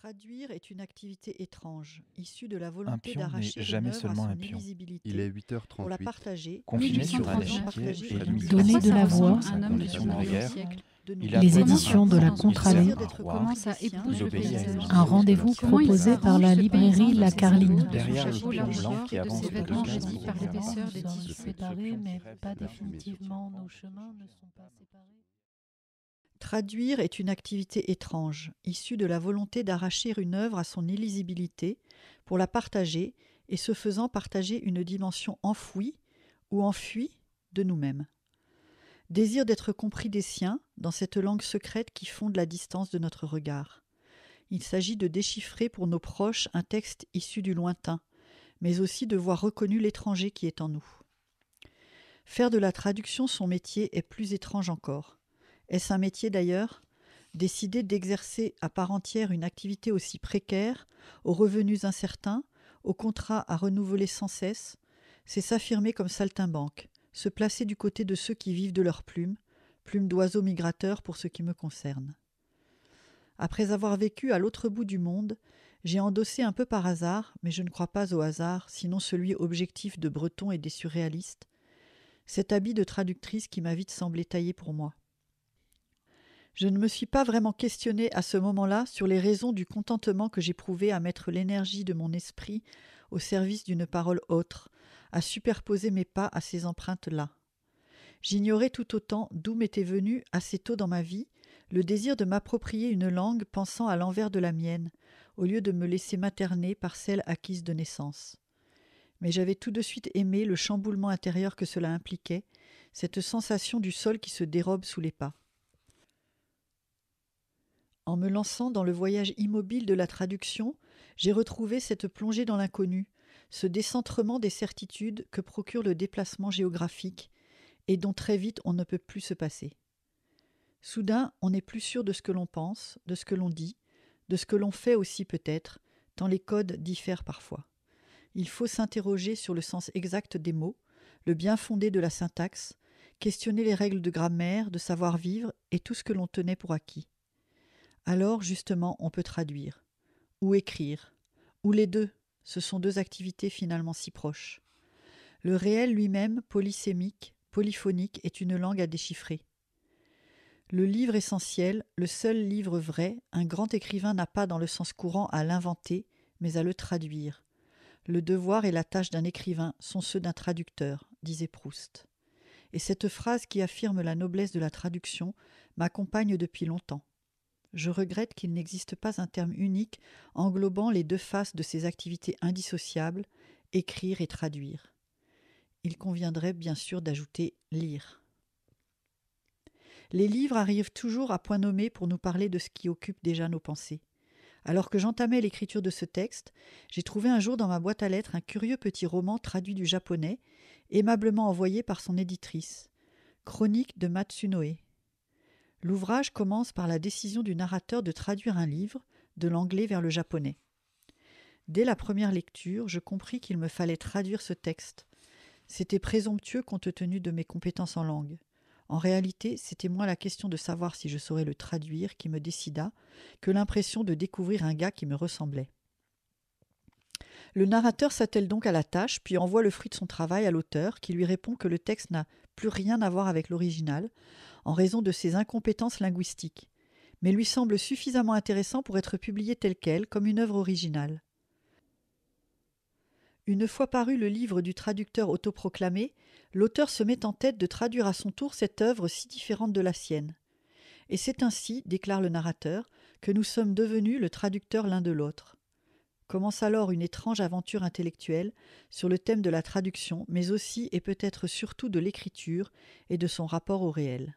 Traduire est une activité étrange, issue de la volonté d'arracher jamais seulement un pion. Il est 8h38. Pour la partager, confiné sur un échiquier et donner de la voix, à un homme les éditions de la Contralée, un rendez-vous proposé par la librairie La Carline. Derrière le pion blanc qui avance de 15 par l'épaisseur des tissus séparés, mais pas définitivement, nos chemins ne sont pas séparés. Traduire est une activité étrange, issue de la volonté d'arracher une œuvre à son illisibilité pour la partager et se faisant partager une dimension enfouie ou enfuie de nous-mêmes. Désir d'être compris des siens dans cette langue secrète qui fonde la distance de notre regard. Il s'agit de déchiffrer pour nos proches un texte issu du lointain, mais aussi de voir reconnu l'étranger qui est en nous. Faire de la traduction son métier est plus étrange encore. Est-ce un métier d'ailleurs Décider d'exercer à part entière une activité aussi précaire, aux revenus incertains, aux contrats à renouveler sans cesse, c'est s'affirmer comme saltimbanque, se placer du côté de ceux qui vivent de leurs plumes, plumes d'oiseaux migrateurs pour ce qui me concerne. Après avoir vécu à l'autre bout du monde, j'ai endossé un peu par hasard, mais je ne crois pas au hasard, sinon celui objectif de Breton et des surréalistes, cet habit de traductrice qui m'a vite semblé taillé pour moi. Je ne me suis pas vraiment questionnée à ce moment-là sur les raisons du contentement que j'éprouvais à mettre l'énergie de mon esprit au service d'une parole autre, à superposer mes pas à ces empreintes-là. J'ignorais tout autant d'où m'était venu, assez tôt dans ma vie, le désir de m'approprier une langue pensant à l'envers de la mienne, au lieu de me laisser materner par celle acquise de naissance. Mais j'avais tout de suite aimé le chamboulement intérieur que cela impliquait, cette sensation du sol qui se dérobe sous les pas. En me lançant dans le voyage immobile de la traduction, j'ai retrouvé cette plongée dans l'inconnu, ce décentrement des certitudes que procure le déplacement géographique, et dont très vite on ne peut plus se passer. Soudain, on n'est plus sûr de ce que l'on pense, de ce que l'on dit, de ce que l'on fait aussi peut-être, tant les codes diffèrent parfois. Il faut s'interroger sur le sens exact des mots, le bien fondé de la syntaxe, questionner les règles de grammaire, de savoir-vivre et tout ce que l'on tenait pour acquis alors justement on peut traduire, ou écrire, ou les deux, ce sont deux activités finalement si proches. Le réel lui-même, polysémique, polyphonique, est une langue à déchiffrer. Le livre essentiel, le seul livre vrai, un grand écrivain n'a pas dans le sens courant à l'inventer, mais à le traduire. Le devoir et la tâche d'un écrivain sont ceux d'un traducteur, disait Proust. Et cette phrase qui affirme la noblesse de la traduction m'accompagne depuis longtemps. Je regrette qu'il n'existe pas un terme unique englobant les deux faces de ces activités indissociables, écrire et traduire. Il conviendrait bien sûr d'ajouter lire. Les livres arrivent toujours à point nommé pour nous parler de ce qui occupe déjà nos pensées. Alors que j'entamais l'écriture de ce texte, j'ai trouvé un jour dans ma boîte à lettres un curieux petit roman traduit du japonais, aimablement envoyé par son éditrice. Chronique de Matsunoe. L'ouvrage commence par la décision du narrateur de traduire un livre de l'anglais vers le japonais. Dès la première lecture, je compris qu'il me fallait traduire ce texte. C'était présomptueux compte tenu de mes compétences en langue. En réalité, c'était moins la question de savoir si je saurais le traduire qui me décida que l'impression de découvrir un gars qui me ressemblait. Le narrateur s'attelle donc à la tâche, puis envoie le fruit de son travail à l'auteur, qui lui répond que le texte n'a plus rien à voir avec l'original, en raison de ses incompétences linguistiques, mais lui semble suffisamment intéressant pour être publié tel quel, comme une œuvre originale. Une fois paru le livre du traducteur autoproclamé, l'auteur se met en tête de traduire à son tour cette œuvre si différente de la sienne. Et c'est ainsi, déclare le narrateur, que nous sommes devenus le traducteur l'un de l'autre commence alors une étrange aventure intellectuelle sur le thème de la traduction, mais aussi et peut-être surtout de l'écriture et de son rapport au réel.